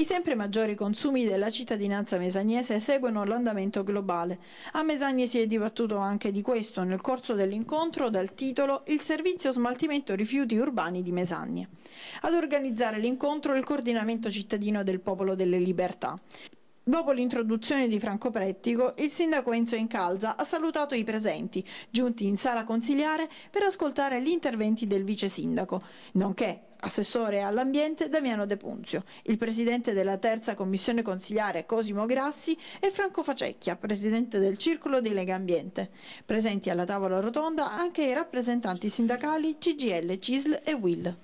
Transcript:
I sempre maggiori consumi della cittadinanza mesagnese seguono l'andamento globale. A Mesagne si è dibattuto anche di questo nel corso dell'incontro dal titolo Il servizio smaltimento rifiuti urbani di Mesagne. Ad organizzare l'incontro il coordinamento cittadino del Popolo delle Libertà. Dopo l'introduzione di Franco Prettico, il sindaco Enzo Incalza ha salutato i presenti, giunti in sala consiliare per ascoltare gli interventi del vice sindaco, nonché assessore all'ambiente Damiano De Punzio, il presidente della terza commissione consiliare Cosimo Grassi e Franco Facecchia, presidente del circolo di Lega Ambiente. Presenti alla tavola rotonda anche i rappresentanti sindacali CGL, CISL e WIL.